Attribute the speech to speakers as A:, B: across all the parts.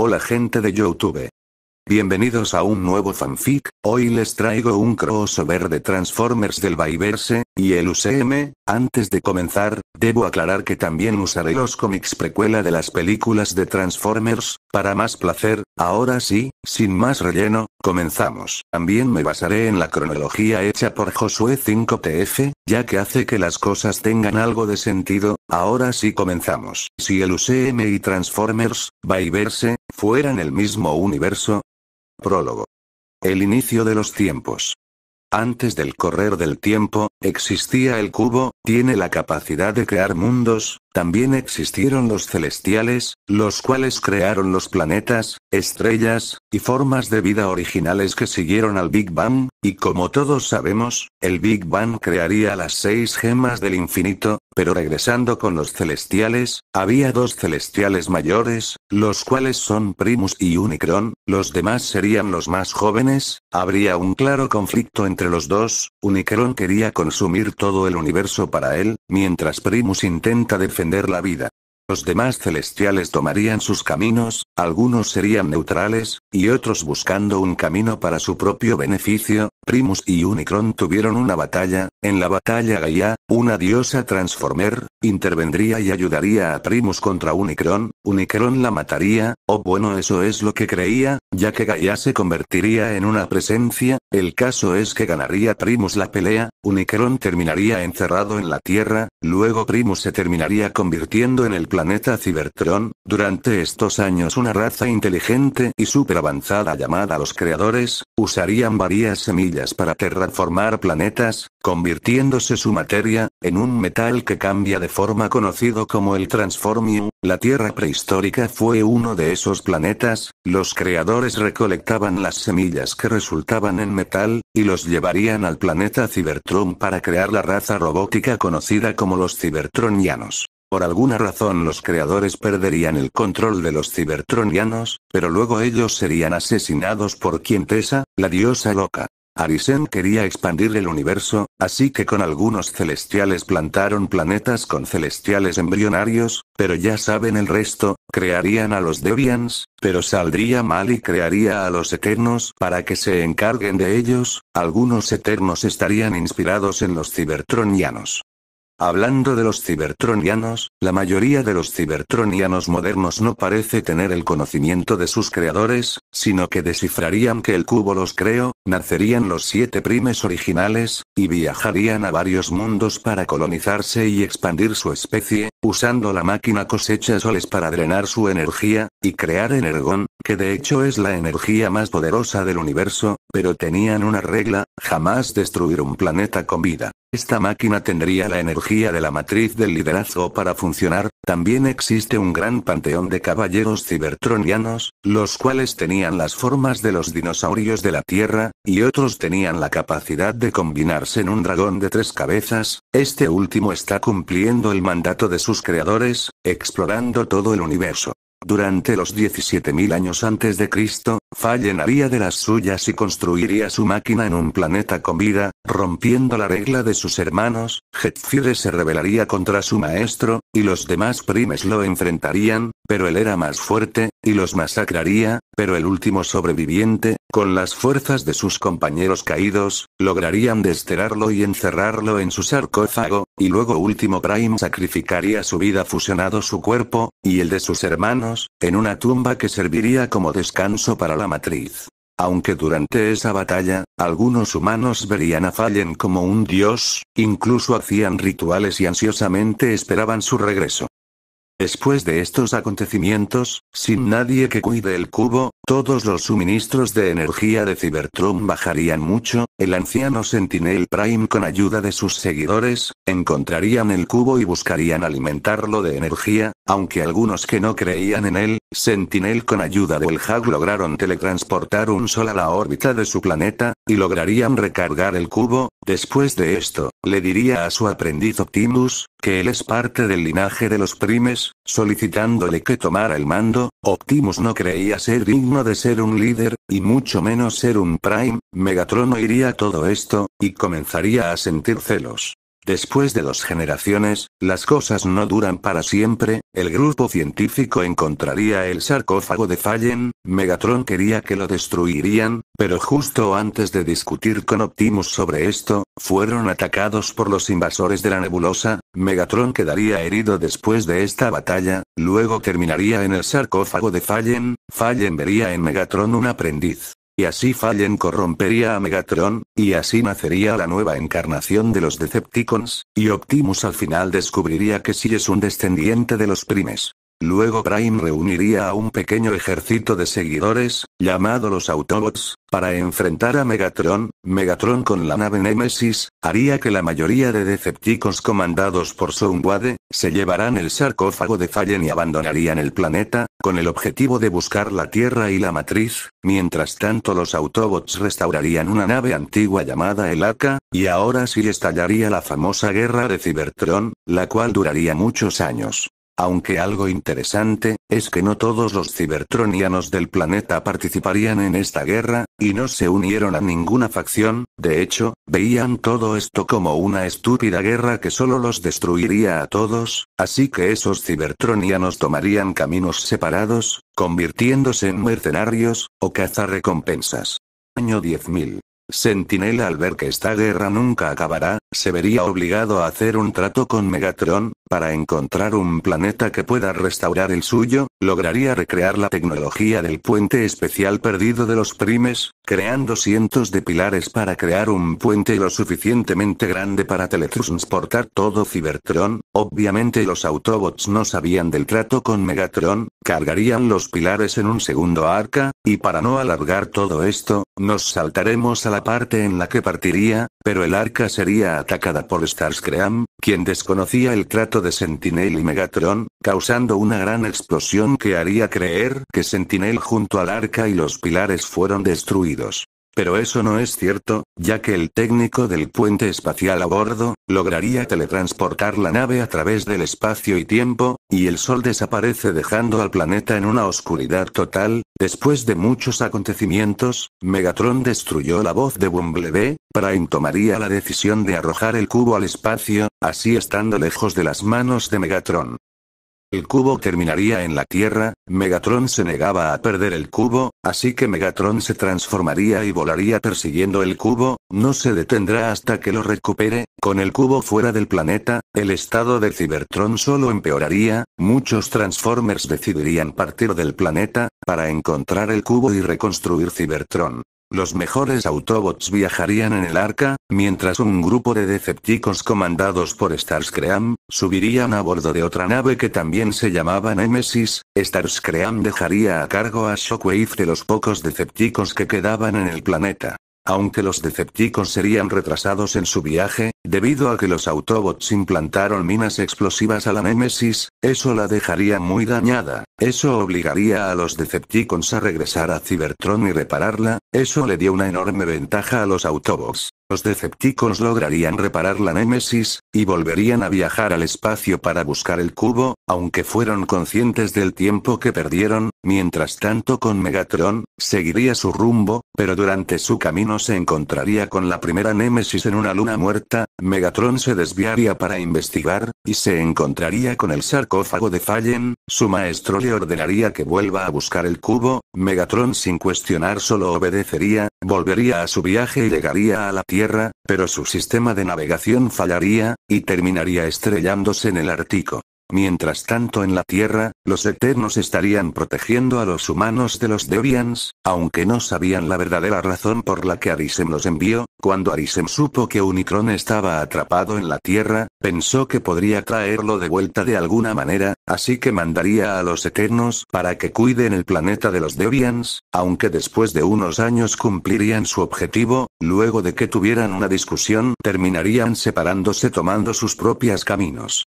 A: Hola gente de Youtube. Bienvenidos a un nuevo fanfic, hoy les traigo un crossover de Transformers del Viverse, y el UCM, antes de comenzar, debo aclarar que también usaré los cómics precuela de las películas de Transformers, para más placer, ahora sí, sin más relleno, comenzamos. También me basaré en la cronología hecha por Josué 5TF, ya que hace que las cosas tengan algo de sentido, ahora sí comenzamos. Si el UCM y Transformers, Viverse, fueran el mismo universo. Prólogo. El inicio de los tiempos. Antes del correr del tiempo, existía el cubo, tiene la capacidad de crear mundos, también existieron los celestiales, los cuales crearon los planetas, estrellas, y formas de vida originales que siguieron al Big Bang, y como todos sabemos, el Big Bang crearía las seis gemas del infinito, pero regresando con los celestiales, había dos celestiales mayores, los cuales son Primus y Unicron, los demás serían los más jóvenes, habría un claro conflicto entre los dos, Unicron quería consumir todo el universo para él, mientras Primus intenta defender entender la vida. Los demás celestiales tomarían sus caminos, algunos serían neutrales, y otros buscando un camino para su propio beneficio, Primus y Unicron tuvieron una batalla, en la batalla Gaia, una diosa Transformer, intervendría y ayudaría a Primus contra Unicron, Unicron la mataría, o oh bueno eso es lo que creía, ya que Gaia se convertiría en una presencia, el caso es que ganaría Primus la pelea, Unicron terminaría encerrado en la Tierra, luego Primus se terminaría convirtiendo en el planeta Cybertron, durante estos años una raza inteligente y super avanzada llamada los creadores, usarían varias semillas para terraformar planetas, convirtiéndose su materia, en un metal que cambia de forma conocido como el Transformium, la Tierra prehistórica fue uno de esos planetas, los creadores recolectaban las semillas que resultaban en metal, y los llevarían al planeta Cybertron para crear la raza robótica conocida como los Cibertronianos. Por alguna razón los creadores perderían el control de los cibertronianos, pero luego ellos serían asesinados por quien pesa, la diosa loca. Arisen quería expandir el universo, así que con algunos celestiales plantaron planetas con celestiales embrionarios, pero ya saben el resto, crearían a los devians, pero saldría mal y crearía a los Eternos para que se encarguen de ellos, algunos Eternos estarían inspirados en los Cibertronianos. Hablando de los cibertronianos, la mayoría de los cibertronianos modernos no parece tener el conocimiento de sus creadores, sino que descifrarían que el cubo los creó, nacerían los siete primes originales, y viajarían a varios mundos para colonizarse y expandir su especie, usando la máquina cosecha soles para drenar su energía, y crear energón, que de hecho es la energía más poderosa del universo, pero tenían una regla, jamás destruir un planeta con vida. Esta máquina tendría la energía de la matriz del liderazgo para funcionar. También existe un gran panteón de caballeros cibertronianos, los cuales tenían las formas de los dinosaurios de la Tierra, y otros tenían la capacidad de combinarse en un dragón de tres cabezas. Este último está cumpliendo el mandato de sus creadores, explorando todo el universo. Durante los 17.000 años antes de Cristo, Fallenaría de las suyas y construiría su máquina en un planeta con vida, rompiendo la regla de sus hermanos, Jetfire se rebelaría contra su maestro, y los demás primes lo enfrentarían, pero él era más fuerte, y los masacraría, pero el último sobreviviente, con las fuerzas de sus compañeros caídos, lograrían desterarlo y encerrarlo en su sarcófago, y luego último Prime sacrificaría su vida fusionado su cuerpo, y el de sus hermanos, en una tumba que serviría como descanso para la matriz. Aunque durante esa batalla, algunos humanos verían a Fallen como un dios, incluso hacían rituales y ansiosamente esperaban su regreso. Después de estos acontecimientos, sin nadie que cuide el cubo, todos los suministros de energía de Cybertron bajarían mucho, el anciano Sentinel Prime con ayuda de sus seguidores, encontrarían el cubo y buscarían alimentarlo de energía, aunque algunos que no creían en él, Sentinel con ayuda del Hag lograron teletransportar un sol a la órbita de su planeta, y lograrían recargar el cubo. Después de esto, le diría a su aprendiz Optimus, que él es parte del linaje de los primes, solicitándole que tomara el mando. Optimus no creía ser digno de ser un líder, y mucho menos ser un prime. Megatron oiría todo esto, y comenzaría a sentir celos. Después de dos generaciones, las cosas no duran para siempre, el grupo científico encontraría el sarcófago de Fallen, Megatron quería que lo destruirían, pero justo antes de discutir con Optimus sobre esto, fueron atacados por los invasores de la nebulosa, Megatron quedaría herido después de esta batalla, luego terminaría en el sarcófago de Fallen, Fallen vería en Megatron un aprendiz. Y así Fallen corrompería a Megatron, y así nacería la nueva encarnación de los Decepticons, y Optimus al final descubriría que sí es un descendiente de los Primes. Luego Prime reuniría a un pequeño ejército de seguidores, llamado los Autobots, para enfrentar a Megatron. Megatron con la nave Nemesis, haría que la mayoría de Decepticons comandados por Soundwave, se llevaran el sarcófago de Fallen y abandonarían el planeta, con el objetivo de buscar la Tierra y la Matriz. Mientras tanto los Autobots restaurarían una nave antigua llamada el Aka, y ahora sí estallaría la famosa guerra de Cybertron, la cual duraría muchos años. Aunque algo interesante, es que no todos los cibertronianos del planeta participarían en esta guerra, y no se unieron a ninguna facción, de hecho, veían todo esto como una estúpida guerra que solo los destruiría a todos, así que esos cibertronianos tomarían caminos separados, convirtiéndose en mercenarios, o recompensas. Año 10.000. Sentinela al ver que esta guerra nunca acabará, se vería obligado a hacer un trato con Megatron, para encontrar un planeta que pueda restaurar el suyo, lograría recrear la tecnología del puente especial perdido de los primes, creando cientos de pilares para crear un puente lo suficientemente grande para teletransportar todo cibertron obviamente los Autobots no sabían del trato con Megatron, cargarían los pilares en un segundo arca, y para no alargar todo esto, nos saltaremos a la parte en la que partiría, pero el arca sería atacada por Starscream, quien desconocía el trato de Sentinel y Megatron, causando una gran explosión que haría creer que Sentinel junto al arca y los pilares fueron destruidos. Pero eso no es cierto, ya que el técnico del puente espacial a bordo, lograría teletransportar la nave a través del espacio y tiempo, y el Sol desaparece dejando al planeta en una oscuridad total. Después de muchos acontecimientos, Megatron destruyó la voz de Bumblebee, Prime tomaría la decisión de arrojar el cubo al espacio, así estando lejos de las manos de Megatron. El cubo terminaría en la Tierra, Megatron se negaba a perder el cubo, así que Megatron se transformaría y volaría persiguiendo el cubo, no se detendrá hasta que lo recupere, con el cubo fuera del planeta, el estado de Cybertron solo empeoraría, muchos Transformers decidirían partir del planeta, para encontrar el cubo y reconstruir Cybertron. Los mejores Autobots viajarían en el arca, mientras un grupo de Decepticons comandados por Starscream, subirían a bordo de otra nave que también se llamaba Nemesis, Starscream dejaría a cargo a Shockwave de los pocos Decepticons que quedaban en el planeta aunque los Decepticons serían retrasados en su viaje, debido a que los Autobots implantaron minas explosivas a la Nemesis, eso la dejaría muy dañada, eso obligaría a los Decepticons a regresar a Cybertron y repararla, eso le dio una enorme ventaja a los Autobots. Los Decepticons lograrían reparar la Nemesis, y volverían a viajar al espacio para buscar el cubo, aunque fueron conscientes del tiempo que perdieron, Mientras tanto con Megatron, seguiría su rumbo, pero durante su camino se encontraría con la primera Némesis en una luna muerta, Megatron se desviaría para investigar, y se encontraría con el sarcófago de Fallen, su maestro le ordenaría que vuelva a buscar el cubo, Megatron sin cuestionar solo obedecería, volvería a su viaje y llegaría a la Tierra, pero su sistema de navegación fallaría, y terminaría estrellándose en el Ártico. Mientras tanto en la Tierra, los Eternos estarían protegiendo a los humanos de los Deviants, aunque no sabían la verdadera razón por la que Arisem los envió, cuando Arisem supo que Unicron estaba atrapado en la Tierra, pensó que podría traerlo de vuelta de alguna manera, así que mandaría a los Eternos para que cuiden el planeta de los Deviants, aunque después de unos años cumplirían su objetivo, luego de que tuvieran una discusión terminarían separándose tomando sus propias caminos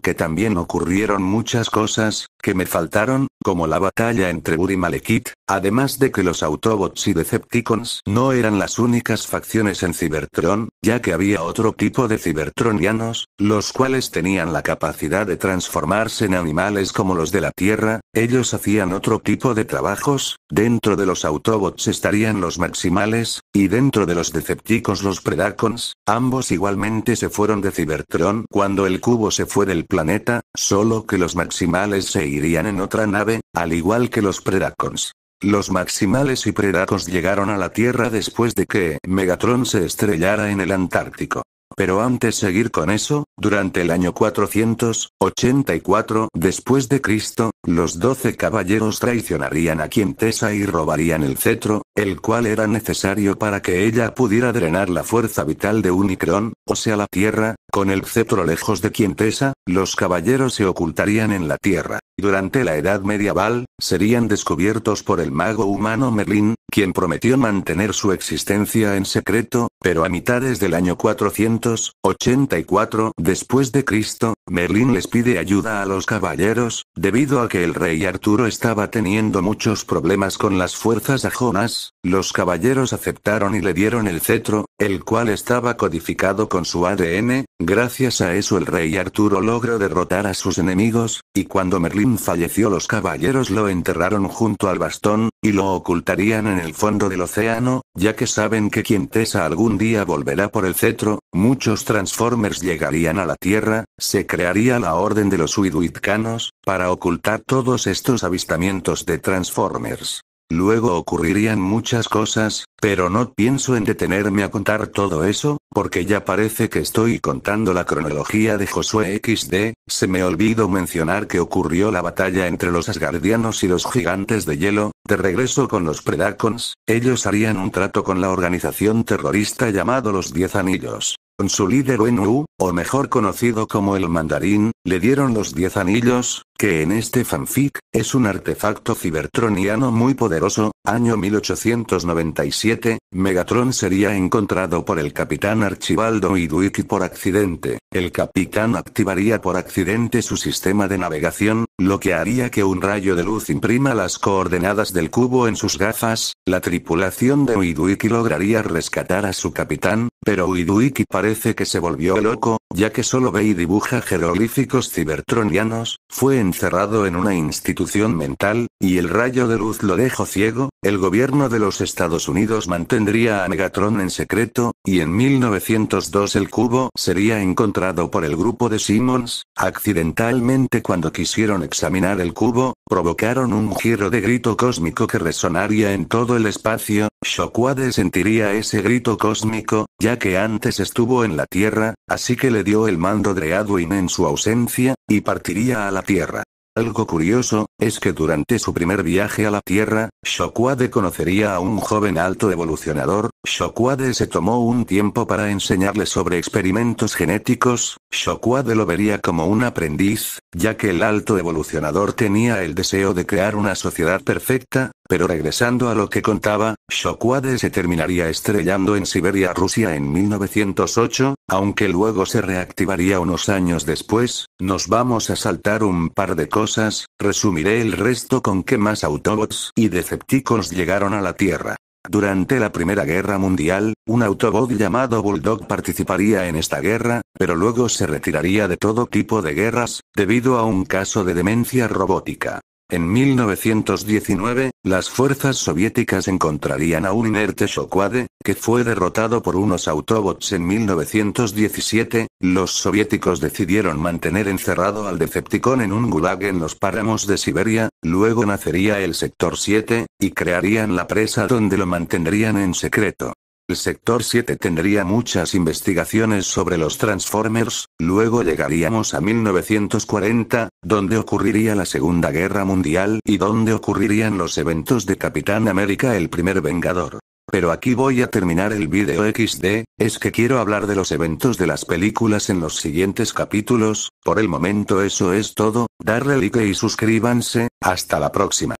A: que también ocurrieron muchas cosas, que me faltaron, como la batalla entre Buri y Malekith, además de que los Autobots y Decepticons no eran las únicas facciones en Cybertron, ya que había otro tipo de Cybertronianos, los cuales tenían la capacidad de transformarse en animales como los de la Tierra, ellos hacían otro tipo de trabajos, dentro de los Autobots estarían los Maximales, y dentro de los Decepticons los Predacons, ambos igualmente se fueron de Cybertron cuando el cubo se fue del planeta, solo que los Maximales se irían en otra nave al igual que los Predacons. Los Maximales y Predacons llegaron a la Tierra después de que Megatron se estrellara en el Antártico. Pero antes seguir con eso, durante el año 484 después de Cristo, los doce caballeros traicionarían a Quintessa y robarían el cetro, el cual era necesario para que ella pudiera drenar la fuerza vital de Unicron, o sea la Tierra, con el cetro lejos de quien pesa, los caballeros se ocultarían en la tierra. Durante la Edad Medieval, serían descubiertos por el mago humano Merlín, quien prometió mantener su existencia en secreto, pero a mitades del año 484 después de Cristo, Merlín les pide ayuda a los caballeros, debido a que el rey Arturo estaba teniendo muchos problemas con las fuerzas ajonas. Los caballeros aceptaron y le dieron el cetro, el cual estaba codificado con su ADN, gracias a eso el rey Arturo logró derrotar a sus enemigos, y cuando Merlín falleció los caballeros lo enterraron junto al bastón, y lo ocultarían en el fondo del océano, ya que saben que quien tesa algún día volverá por el cetro, muchos Transformers llegarían a la Tierra, se crearía la Orden de los uiduitcanos, para ocultar todos estos avistamientos de Transformers. Luego ocurrirían muchas cosas, pero no pienso en detenerme a contar todo eso, porque ya parece que estoy contando la cronología de Josué XD, se me olvidó mencionar que ocurrió la batalla entre los asgardianos y los gigantes de hielo, de regreso con los Predacons, ellos harían un trato con la organización terrorista llamado los Diez Anillos. Con su líder Wen o mejor conocido como el Mandarín, le dieron los 10 Anillos, que en este fanfic, es un artefacto cibertroniano muy poderoso. Año 1897, Megatron sería encontrado por el capitán Archibaldo Iduiki por accidente. El capitán activaría por accidente su sistema de navegación lo que haría que un rayo de luz imprima las coordenadas del cubo en sus gafas, la tripulación de Uiduiki lograría rescatar a su capitán, pero Uiduiki parece que se volvió loco, ya que solo ve y dibuja jeroglíficos cibertronianos, fue encerrado en una institución mental, y el rayo de luz lo dejó ciego, el gobierno de los Estados Unidos mantendría a Megatron en secreto, y en 1902 el cubo sería encontrado por el grupo de Simmons, accidentalmente cuando quisieron examinar el cubo, provocaron un giro de grito cósmico que resonaría en todo el espacio, Shokwade sentiría ese grito cósmico, ya que antes estuvo en la Tierra, así que le dio el mando de Adwin en su ausencia, y partiría a la Tierra. Algo curioso, es que durante su primer viaje a la Tierra, Shokwade conocería a un joven alto evolucionador, Shokwade se tomó un tiempo para enseñarle sobre experimentos genéticos, Shokwade lo vería como un aprendiz, ya que el alto evolucionador tenía el deseo de crear una sociedad perfecta, pero regresando a lo que contaba, Shokwade se terminaría estrellando en Siberia, Rusia en 1908, aunque luego se reactivaría unos años después. Nos vamos a saltar un par de cosas, resumiré el resto con que más Autobots y Decepticons llegaron a la Tierra. Durante la Primera Guerra Mundial, un Autobot llamado Bulldog participaría en esta guerra, pero luego se retiraría de todo tipo de guerras, debido a un caso de demencia robótica. En 1919, las fuerzas soviéticas encontrarían a un inerte Shokwade, que fue derrotado por unos Autobots en 1917. Los soviéticos decidieron mantener encerrado al Decepticon en un gulag en los páramos de Siberia, luego nacería el Sector 7, y crearían la presa donde lo mantendrían en secreto. El sector 7 tendría muchas investigaciones sobre los Transformers, luego llegaríamos a 1940, donde ocurriría la Segunda Guerra Mundial y donde ocurrirían los eventos de Capitán América el primer Vengador. Pero aquí voy a terminar el vídeo XD, es que quiero hablar de los eventos de las películas en los siguientes capítulos, por el momento eso es todo, darle like y suscríbanse, hasta la próxima.